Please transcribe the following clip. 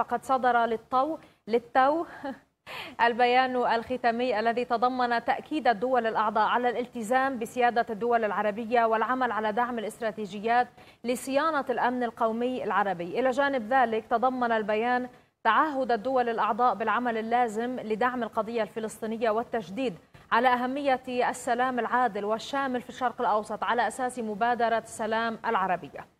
فقد صدر للطو للتو البيان الختامي الذي تضمن تأكيد الدول الأعضاء على الالتزام بسيادة الدول العربية والعمل على دعم الاستراتيجيات لصيانة الأمن القومي العربي إلى جانب ذلك تضمن البيان تعهد الدول الأعضاء بالعمل اللازم لدعم القضية الفلسطينية والتشديد على أهمية السلام العادل والشامل في الشرق الأوسط على أساس مبادرة السلام العربية